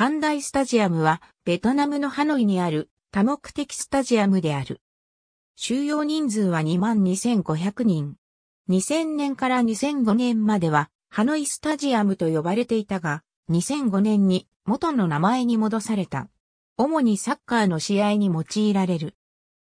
ハンダイスタジアムは、ベトナムのハノイにある多目的スタジアムである。収容人数は22,500人。2000年から2005年までは、ハノイスタジアムと呼ばれていたが、2005年に元の名前に戻された。主にサッカーの試合に用いられる。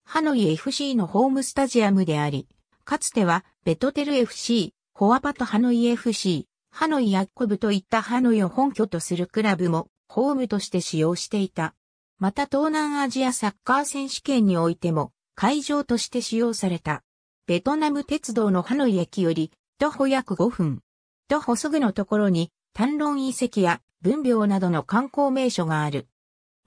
ハノイ FC のホームスタジアムであり、かつてはベトテル FC、ホアパトハノイ FC、ハノイヤッコブといったハノイを本拠とするクラブもホームとして使用していた。また東南アジアサッカー選手権においても会場として使用された。ベトナム鉄道のハノイ駅より徒歩約5分。徒歩すぐのところに、単論遺跡や文廟などの観光名所がある。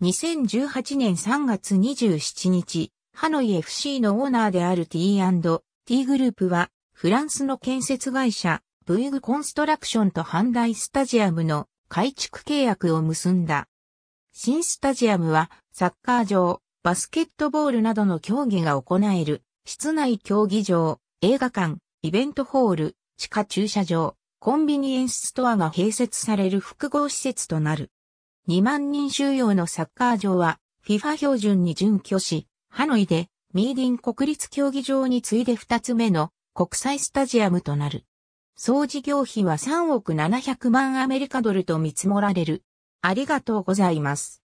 2018年3月27日、ハノイ FC のオーナーである T&T グループは、フランスの建設会社、ブイグコンストラクションとハンダイスタジアムの改築契約を結んだ。新スタジアムはサッカー場、バスケットボールなどの競技が行える、室内競技場、映画館、イベントホール、地下駐車場、コンビニエンスストアが併設される複合施設となる。2万人収容のサッカー場は FIFA 標準に準拠し、ハノイでミーディン国立競技場に次いで2つ目の国際スタジアムとなる。総事業費は3億700万アメリカドルと見積もられる。ありがとうございます。